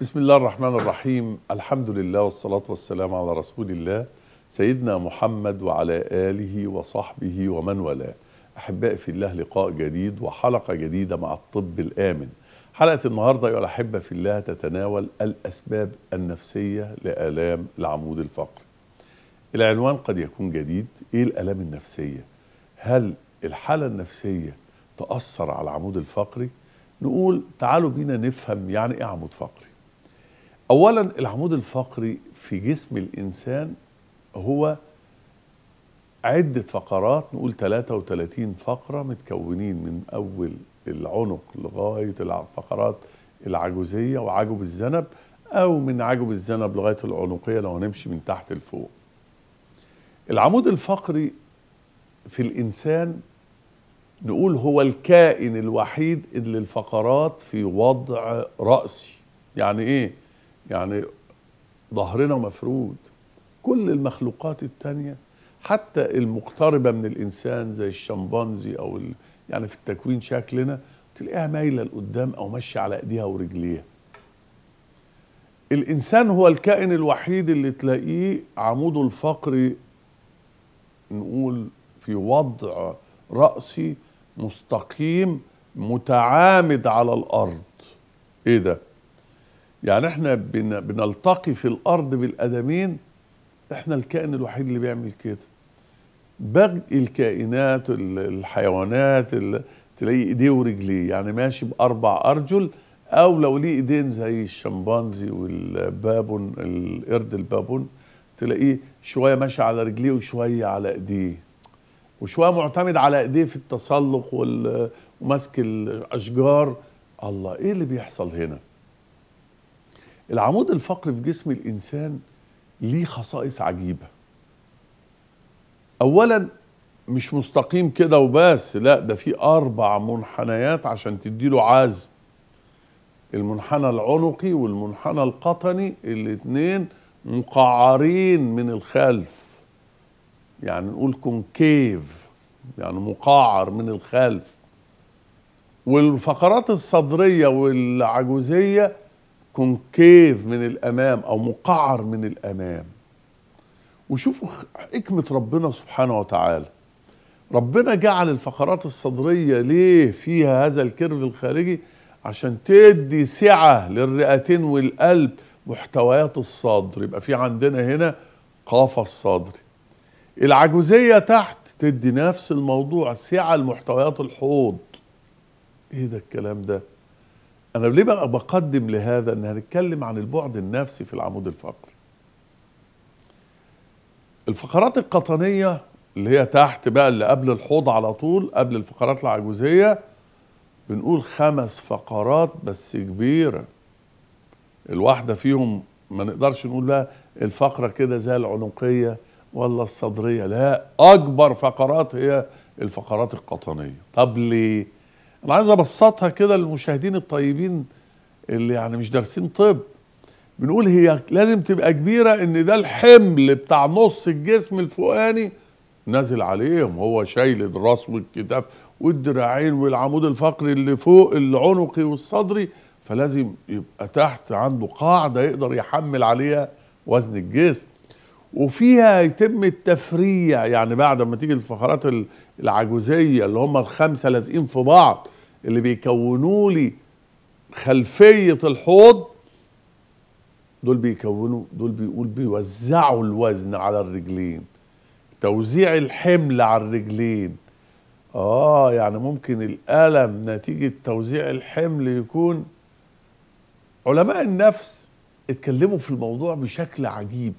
بسم الله الرحمن الرحيم الحمد لله والصلاة والسلام على رسول الله سيدنا محمد وعلى آله وصحبه ومن والاه أحبائي في الله لقاء جديد وحلقة جديدة مع الطب الآمن حلقة النهاردة يا الأحبة في الله تتناول الأسباب النفسية لآلام العمود الفقري العنوان قد يكون جديد إيه الآلام النفسية؟ هل الحالة النفسية تأثر على العمود الفقري؟ نقول تعالوا بينا نفهم يعني إيه عمود فقري اولا العمود الفقري في جسم الانسان هو عدة فقرات نقول 33 فقرة متكونين من أول العنق لغاية الفقرات العجوزية وعجب الذنب أو من عجب الذنب لغاية العنقية لو هنمشي من تحت لفوق. العمود الفقري في الإنسان نقول هو الكائن الوحيد اللي الفقرات في وضع رأسي. يعني إيه؟ يعني ظهرنا مفرود كل المخلوقات التانية حتى المقتربة من الإنسان زي الشمبانزي أو ال... يعني في التكوين شكلنا تلاقيها مايلة لقدام أو ماشية على إيديها ورجليها الإنسان هو الكائن الوحيد اللي تلاقيه عموده الفقري نقول في وضع رأسي مستقيم متعامد على الأرض إيه ده؟ يعني احنا بن... بنلتقي في الارض بالادمين احنا الكائن الوحيد اللي بيعمل كده باقي الكائنات الحيوانات اللي تلاقيه ايديه ورجليه يعني ماشي باربع ارجل او لو ليه ايدين زي الشمبانزي والبابون القرد البابون تلاقيه شويه ماشي على رجليه وشويه على ايديه وشويه معتمد على ايديه في التسلق وماسك الاشجار الله ايه اللي بيحصل هنا؟ العمود الفقري في جسم الإنسان ليه خصائص عجيبة أولا مش مستقيم كده وبس لا ده في أربع منحنيات عشان تديله عزم المنحنى العنقي والمنحنى القطني الاتنين مقعرين من الخلف يعني نقول كونكيف يعني مقعر من الخلف والفقرات الصدرية والعجوزية كونكيف من الامام او مقعر من الامام وشوفوا حكمه ربنا سبحانه وتعالى ربنا جعل الفقرات الصدريه ليه فيها هذا الكيرف الخارجي عشان تدي سعه للرئتين والقلب محتويات الصدر يبقى في عندنا هنا قاف الصدري العجوزيه تحت تدي نفس الموضوع سعه لمحتويات الحوض ايه ده الكلام ده انا ليه بقى بقدم لهذا ان هنتكلم عن البعد النفسي في العمود الفقري الفقرات القطنيه اللي هي تحت بقى اللي قبل الحوض على طول قبل الفقرات العجوزيه بنقول خمس فقرات بس كبيره الواحده فيهم ما نقدرش نقول بقى الفقره كده زي العنقيه ولا الصدريه لا اكبر فقرات هي الفقرات القطنيه طب ليه انا عايز ابسطها كده للمشاهدين الطيبين اللي يعني مش دارسين طب بنقول هي لازم تبقى كبيره ان ده الحمل بتاع نص الجسم الفوقاني نازل عليهم هو شايل الراس والكتاف والدراعين والعمود الفقري اللي فوق العنقي والصدري فلازم يبقى تحت عنده قاعده يقدر يحمل عليها وزن الجسم وفيها يتم التفريع يعني بعد ما تيجي الفقرات العجوزيه اللي هم الخمسه لازقين في بعض اللي بيكونوا لي خلفيه الحوض دول بيكونوا دول بيقول بيوزعوا الوزن على الرجلين توزيع الحمل على الرجلين اه يعني ممكن الالم نتيجه توزيع الحمل يكون علماء النفس اتكلموا في الموضوع بشكل عجيب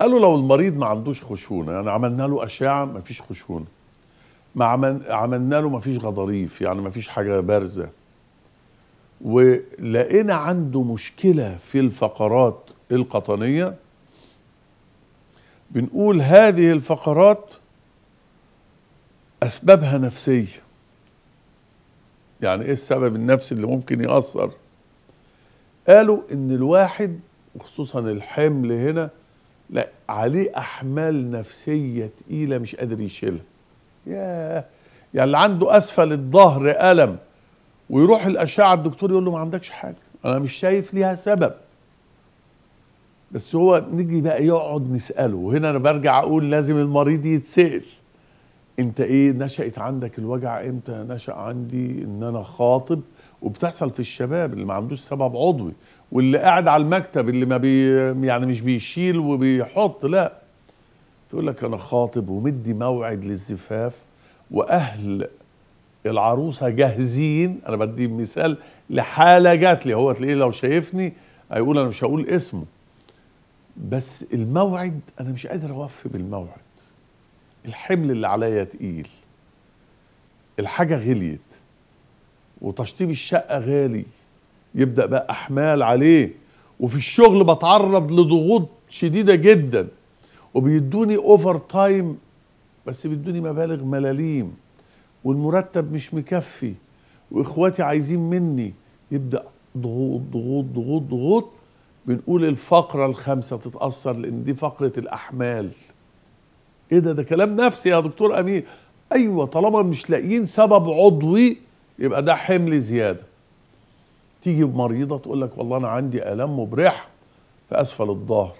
قالوا لو المريض ما عندوش خشونه يعني عملنا له اشعه ما فيش خشونه ما عمل عملنا له ما فيش غضاريف يعني ما فيش حاجه بارزه ولقينا عنده مشكله في الفقرات القطنيه بنقول هذه الفقرات اسبابها نفسيه يعني ايه السبب النفسي اللي ممكن ياثر قالوا ان الواحد وخصوصا الحمل هنا لا عليه احمال نفسيه تقيله مش قادر يشيلها ياه يعني اللي عنده اسفل الظهر الم ويروح الاشعه الدكتور يقول له ما عندكش حاجه انا مش شايف ليها سبب بس هو نيجي بقى يقعد نساله وهنا انا برجع اقول لازم المريض يتسال انت ايه نشات عندك الوجع امتى نشا عندي ان انا خاطب وبتحصل في الشباب اللي ما عندوش سبب عضوي واللي قاعد على المكتب اللي ما بي يعني مش بيشيل وبيحط لا تقول لك انا خاطب ومدي موعد للزفاف واهل العروسه جاهزين انا بدي مثال لحاله جات لي هو تلاقيه لو شايفني هيقول انا مش هقول اسمه بس الموعد انا مش قادر اوفي بالموعد الحمل اللي عليا تقيل الحاجه غليت وتشطيب الشقه غالي يبدا بقى احمال عليه وفي الشغل بتعرض لضغوط شديده جدا وبيدوني اوفر تايم بس بيدوني مبالغ ملاليم والمرتب مش مكفي واخواتي عايزين مني يبدا ضغوط ضغوط ضغوط ضغوط بنقول الفقره الخامسه تتاثر لان دي فقره الاحمال ايه ده ده كلام نفسي يا دكتور امين ايوه طالما مش لاقيين سبب عضوي يبقى ده حمل زياده تيجي مريضه تقول لك والله انا عندي الام مبرحه في اسفل الظهر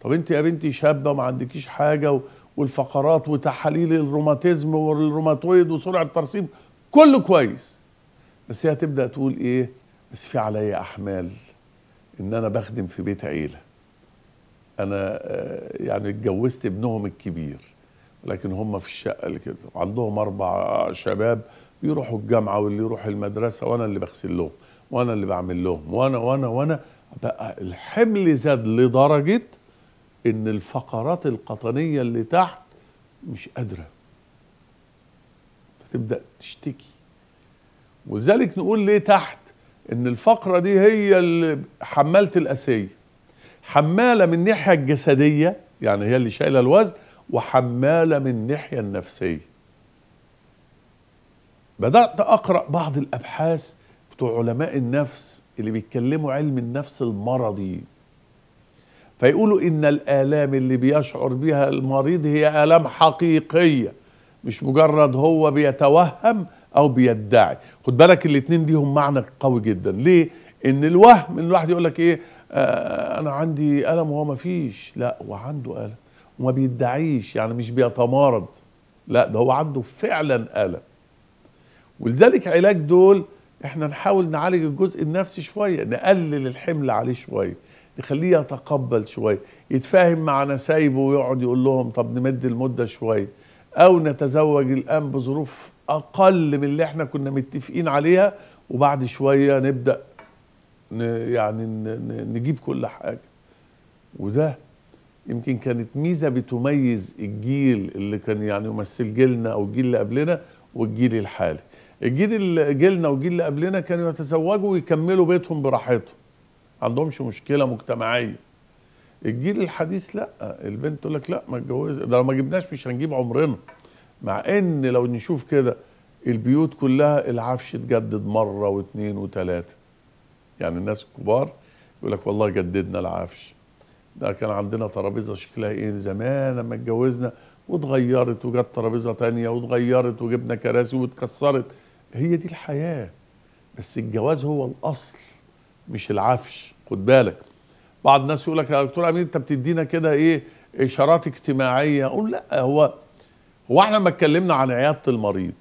طب انت يا بنتي شابه وما عندكيش حاجه والفقرات وتحاليل الروماتيزم والروماتويد وسرعه الترسيب كله كويس بس هي هتبدا تقول ايه بس في عليا احمال ان انا بخدم في بيت عيله انا آه، يعني اتجوزت ابنهم الكبير لكن هم في الشقه اللي كده عندهم اربع شباب بيروحوا الجامعه واللي يروح المدرسه وانا اللي بغسل لهم وانا اللي بعمل لهم وانا وانا وانا بقى الحمل زاد لدرجه ان الفقرات القطنيه اللي تحت مش قادره فتبدا تشتكي ولذلك نقول ليه تحت ان الفقره دي هي اللي حماله الاسيه حماله من الناحيه الجسديه يعني هي اللي شايله الوزن وحماله من الناحيه النفسيه بدات اقرا بعض الابحاث بتوع علماء النفس اللي بيتكلموا علم النفس المرضي فيقولوا ان الالام اللي بيشعر بها المريض هي الام حقيقيه مش مجرد هو بيتوهم او بيدعي خد بالك الاتنين ليهم معنى قوي جدا ليه ان الوهم ان الواحد يقول لك ايه آه انا عندي الم وهو ما فيش لا وعنده الم وما بيدعيش يعني مش بيتمارض لا ده هو عنده فعلا الم ولذلك علاج دول احنا نحاول نعالج الجزء النفسي شويه نقلل الحمل عليه شويه يخليه يتقبل شويه يتفاهم مع نسايبه ويقعد يقول لهم طب نمد المده شويه او نتزوج الان بظروف اقل من اللي احنا كنا متفقين عليها وبعد شويه نبدا يعني نجيب كل حاجه وده يمكن كانت ميزه بتميز الجيل اللي كان يعني يمثل جيلنا او الجيل اللي قبلنا والجيل الحالي الجيل اللي جيلنا والجيل اللي قبلنا كانوا يتزوجوا ويكملوا بيتهم براحتهم عندهمش مشكله مجتمعيه الجيل الحديث لا البنت تقول لك لا ما اتجوز ده لو ما جبناش مش هنجيب عمرنا مع ان لو نشوف كده البيوت كلها العفش اتجدد مره واثنين وثلاثه يعني الناس الكبار يقول لك والله جددنا العفش ده كان عندنا ترابيزه شكلها ايه زمان لما اتجوزنا واتغيرت وجت ترابيزه تانية واتغيرت وجبنا كراسي واتكسرت هي دي الحياه بس الجواز هو الاصل مش العفش خد بالك بعض الناس يقول لك يا دكتور امين انت بتدينا كده ايه اشارات اجتماعيه اقول لا هو هو احنا ما اتكلمنا عن عياده المريض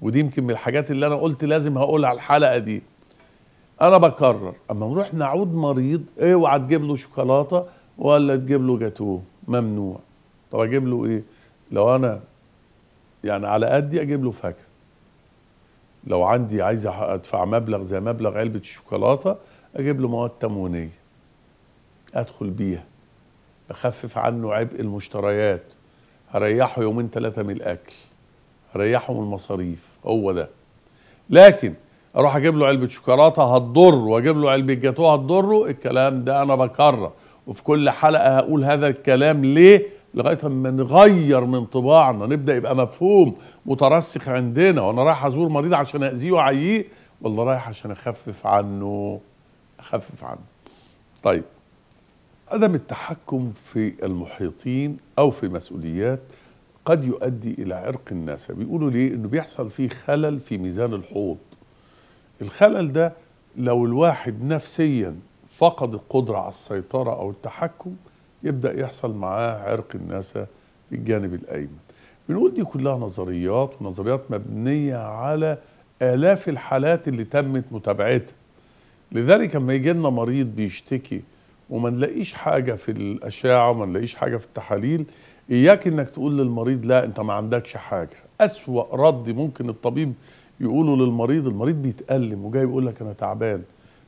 ودي يمكن من الحاجات اللي انا قلت لازم هقولها الحلقه دي انا بكرر اما نروح نعود مريض اوعى إيه تجيب له شوكولاته ولا تجيب له جاتوه ممنوع طب اجيب له ايه لو انا يعني على قدي اجيب له فاكهه لو عندي عايز ادفع مبلغ زي مبلغ علبه الشوكولاته اجيب له مواد تموينيه ادخل بيها اخفف عنه عبء المشتريات هريحه يومين ثلاثه من الاكل هريحه من المصاريف هو ده لكن اروح اجيب له علبه شوكولاته هتضره واجيب له علبه جاتوه هتضره الكلام ده انا بكرر وفي كل حلقه هقول هذا الكلام ليه لغايه اما نغير من طباعنا نبدا يبقى مفهوم مترسخ عندنا وانا رايح ازور مريض عشان اذيه واعييه ولا رايح عشان اخفف عنه اخفف عنه طيب عدم التحكم في المحيطين او في مسؤوليات قد يؤدي الى عرق الناس بيقولوا ليه انه بيحصل فيه خلل في ميزان الحوض الخلل ده لو الواحد نفسيا فقد القدره على السيطره او التحكم يبدا يحصل معاه عرق في بالجانب الايمن بنقول دي كلها نظريات ونظريات مبنيه على الاف الحالات اللي تمت متابعتها لذلك لما يجي لنا مريض بيشتكي وما نلاقيش حاجه في الاشعه وما نلاقيش حاجه في التحاليل اياك انك تقول للمريض لا انت ما عندكش حاجه اسوا رد ممكن الطبيب يقوله للمريض المريض بيتألم وجاي يقول لك انا تعبان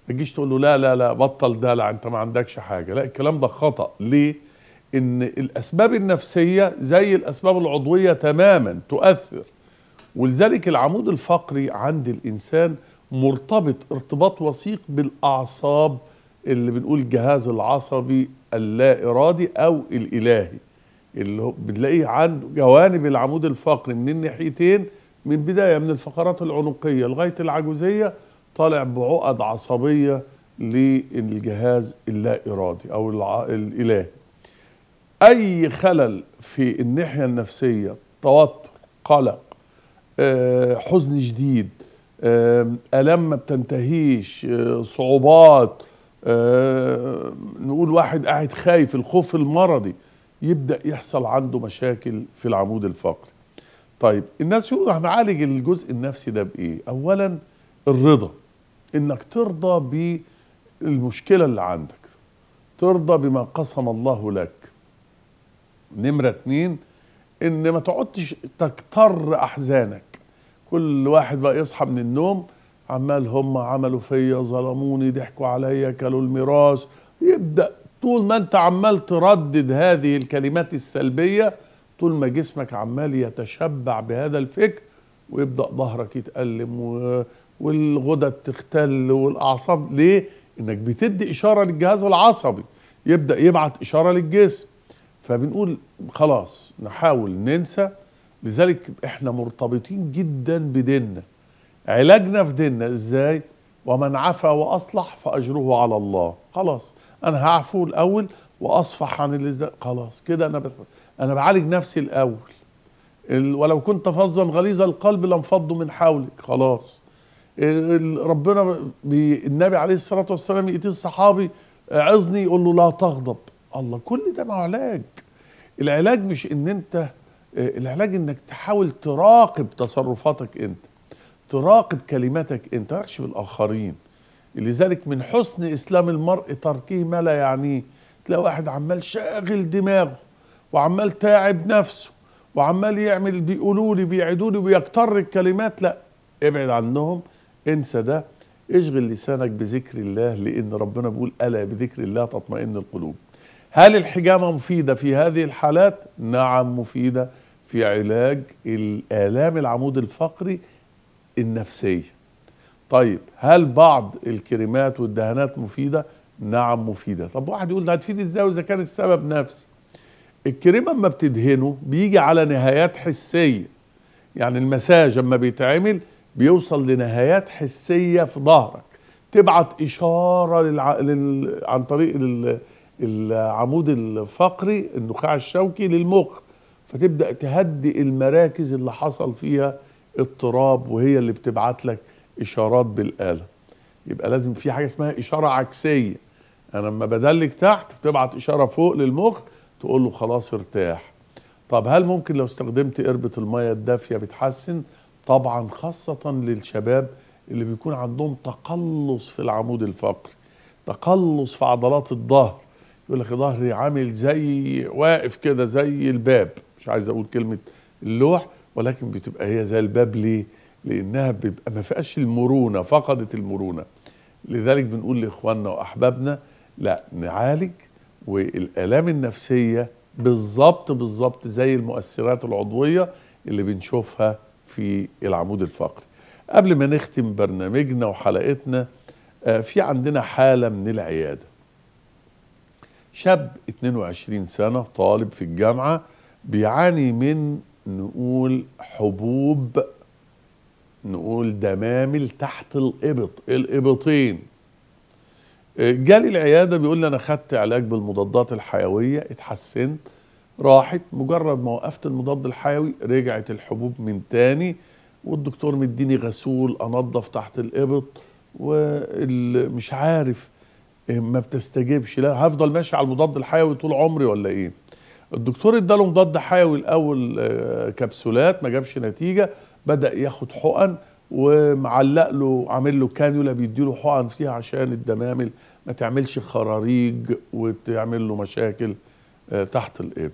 ما تجيش تقول له لا لا لا بطل دلع انت ما عندكش حاجه لا الكلام ده خطا ليه ان الاسباب النفسيه زي الاسباب العضويه تماما تؤثر ولذلك العمود الفقري عند الانسان مرتبط ارتباط وثيق بالاعصاب اللي بنقول الجهاز العصبي اللا ارادي او الالهي اللي هو بنلاقيه عند جوانب العمود الفقري من الناحيتين من بدايه من الفقرات العنقيه لغايه العجوزيه طالع بعقد عصبيه للجهاز اللا ارادي او الالهي اي خلل في الناحيه النفسيه توتر قلق آه، حزن شديد آه، الم ما بتنتهيش آه، صعوبات نقول واحد قاعد خايف الخوف المرضي يبدا يحصل عنده مشاكل في العمود الفقري طيب الناس يقولوا احنا عالج الجزء النفسي ده بايه اولا الرضا انك ترضى بالمشكله اللي عندك ترضى بما قسم الله لك نمرة اتنين ان ما تقعدش تكتر احزانك كل واحد بقى يصحى من النوم عمال هم عملوا فيا ظلموني ضحكوا عليا كلوا الميراث يبدا طول ما انت عمال تردد هذه الكلمات السلبيه طول ما جسمك عمال يتشبع بهذا الفكر ويبدا ظهرك يتالم والغدد تختل والاعصاب ليه؟ انك بتدي اشاره للجهاز العصبي يبدا يبعت اشاره للجسم فبنقول خلاص نحاول ننسى لذلك احنا مرتبطين جدا بديننا علاجنا في ديننا ازاي ومن عفا واصلح فاجره على الله خلاص انا هعفو الاول واصفح عن الازدال خلاص كده انا انا بعالج نفسي الاول ال... ولو كنت فظا غليظ القلب لانفضوا من حولك خلاص ال... ربنا النبي عليه الصلاه والسلام ياتي الصحابي عظني يقول له لا تغضب الله كل ده ما علاج العلاج مش ان انت آه، العلاج انك تحاول تراقب تصرفاتك انت تراقب كلماتك انت ماتعرفش بالاخرين لذلك من حسن اسلام المرء تركه ما لا يعنيه تلاقي واحد عمال شاغل دماغه وعمال تاعب نفسه وعمال يعمل بيقولوا لي بيعدوا لي بيكتر الكلمات لا ابعد عنهم انسى ده اشغل لسانك بذكر الله لان ربنا بيقول الا بذكر الله تطمئن القلوب هل الحجامة مفيدة في هذه الحالات؟ نعم مفيدة في علاج الآلام العمود الفقري النفسية طيب هل بعض الكريمات والدهانات مفيدة؟ نعم مفيدة طب واحد يقول ده هتفيد ازاي إذا كانت السبب نفسي الكريمة اما بتدهنه بيجي على نهايات حسية يعني المساج اما بيتعمل بيوصل لنهايات حسية في ظهرك تبعت إشارة للع... لل... عن طريق لل... العمود الفقري النخاع الشوكي للمخ فتبدا تهدئ المراكز اللي حصل فيها اضطراب وهي اللي بتبعت لك اشارات بالاله يبقى لازم في حاجه اسمها اشاره عكسيه انا لما بدلك تحت بتبعت اشاره فوق للمخ تقول له خلاص ارتاح طب هل ممكن لو استخدمت قربة المية الدافية بتحسن؟ طبعا خاصة للشباب اللي بيكون عندهم تقلص في العمود الفقري تقلص في عضلات الظهر يقول لك ظهري عامل زي واقف كده زي الباب مش عايز اقول كلمه اللوح ولكن بتبقى هي زي الباب ليه؟ لانها بيبقى ما فيهاش المرونه فقدت المرونه لذلك بنقول لاخواننا واحبابنا لا نعالج والالام النفسيه بالظبط بالظبط زي المؤثرات العضويه اللي بنشوفها في العمود الفقري قبل ما نختم برنامجنا وحلقتنا آه، في عندنا حاله من العياده شاب 22 سنة طالب في الجامعة بيعاني من نقول حبوب نقول دمامل تحت الإبط الإبطين آه، جالي العيادة بيقول لي أنا خدت علاج بالمضادات الحيوية اتحسنت راحت مجرد ما وقفت المضاد الحيوي رجعت الحبوب من تاني والدكتور مديني غسول أنظف تحت الإبط ومش عارف إيه، ما بتستجبش لا هفضل ماشي على المضاد الحيوي طول عمري ولا ايه الدكتور اداله مضاد حيوي الاول آه، كبسولات ما جابش نتيجه بدا ياخد حقن ومعلق له عامل له كانيولا بيديله حقن فيها عشان الدمامل ما تعملش خراريج وتعمل له مشاكل آه، تحت القرد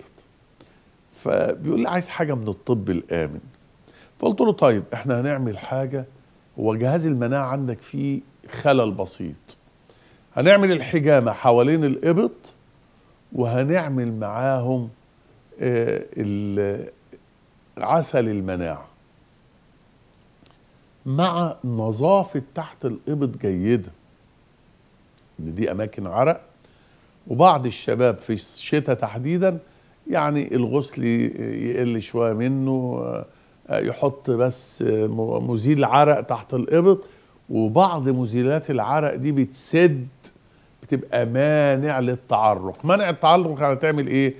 فبيقول لي عايز حاجه من الطب الامن فقلت له طيب احنا هنعمل حاجه هو جهاز المناعه عندك فيه خلل بسيط هنعمل الحجامة حوالين الإبط وهنعمل معاهم آه، عسل المناعة مع نظافة تحت الإبط جيدة إن دي أماكن عرق وبعض الشباب في الشتاء تحديدا يعني الغسل يقل شوية منه آه، يحط بس آه، مزيل عرق تحت الإبط وبعض مزيلات العرق دي بتسد بتبقى مانع للتعرق منع التعرق هتعمل يعني ايه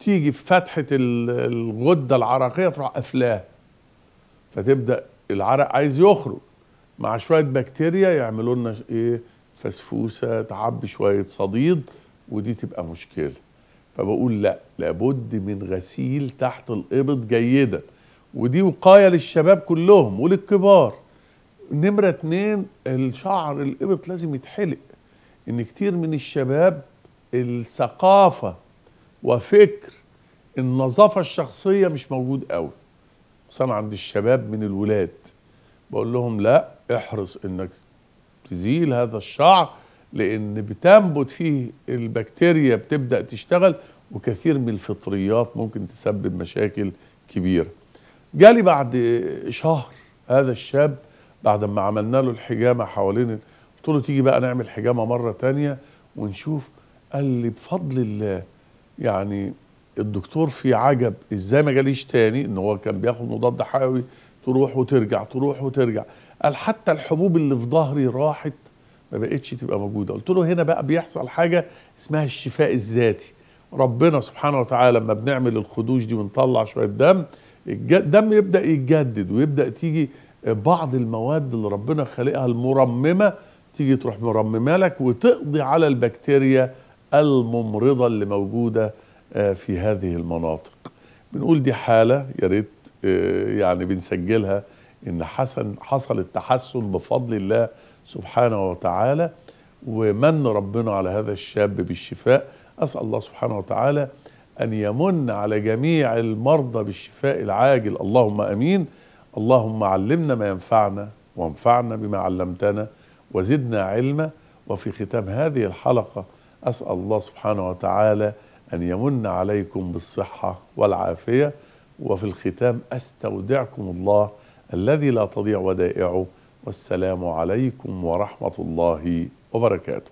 تيجي في فتحه الغده العرقيه تروح قافلاها فتبدا العرق عايز يخرج مع شويه بكتيريا يعملوا لنا ايه فسفوسه تعبي شويه صديد ودي تبقى مشكله فبقول لا لابد من غسيل تحت الابط جيدا ودي وقايه للشباب كلهم وللكبار نمره اتنين الشعر الابط لازم يتحلق ان كتير من الشباب الثقافه وفكر النظافه الشخصيه مش موجود قوي خصوصا عند الشباب من الولاد بقول لهم لا احرص انك تزيل هذا الشعر لان بتنبت فيه البكتيريا بتبدا تشتغل وكثير من الفطريات ممكن تسبب مشاكل كبيره جالي بعد شهر هذا الشاب بعد ما عملنا له الحجامه حوالين قلت له تيجي بقى نعمل حجامه مره تانية ونشوف قال لي بفضل الله يعني الدكتور في عجب ازاي ما جاليش تاني ان هو كان بياخد مضاد حيوي تروح وترجع تروح وترجع قال حتى الحبوب اللي في ظهري راحت ما بقتش تبقى موجوده قلت له هنا بقى بيحصل حاجه اسمها الشفاء الذاتي ربنا سبحانه وتعالى لما بنعمل الخدوش دي ونطلع شويه دم الدم يبدا يتجدد ويبدا تيجي آه، بعض المواد اللي ربنا خالقها المرممه تيجي تروح مرممه لك وتقضي على البكتيريا الممرضه اللي موجوده آه، في هذه المناطق بنقول دي حاله يا ريت آه، يعني بنسجلها ان حسن حصل التحسن بفضل الله سبحانه وتعالى ومن ربنا على هذا الشاب بالشفاء اسال الله سبحانه وتعالى ان يمن على جميع المرضى بالشفاء العاجل اللهم امين اللهم علمنا ما ينفعنا وانفعنا بما علمتنا وزدنا علما وفي ختام هذه الحلقة أسأل الله سبحانه وتعالى أن يمن عليكم بالصحة والعافية وفي الختام أستودعكم الله الذي لا تضيع ودائعه والسلام عليكم ورحمة الله وبركاته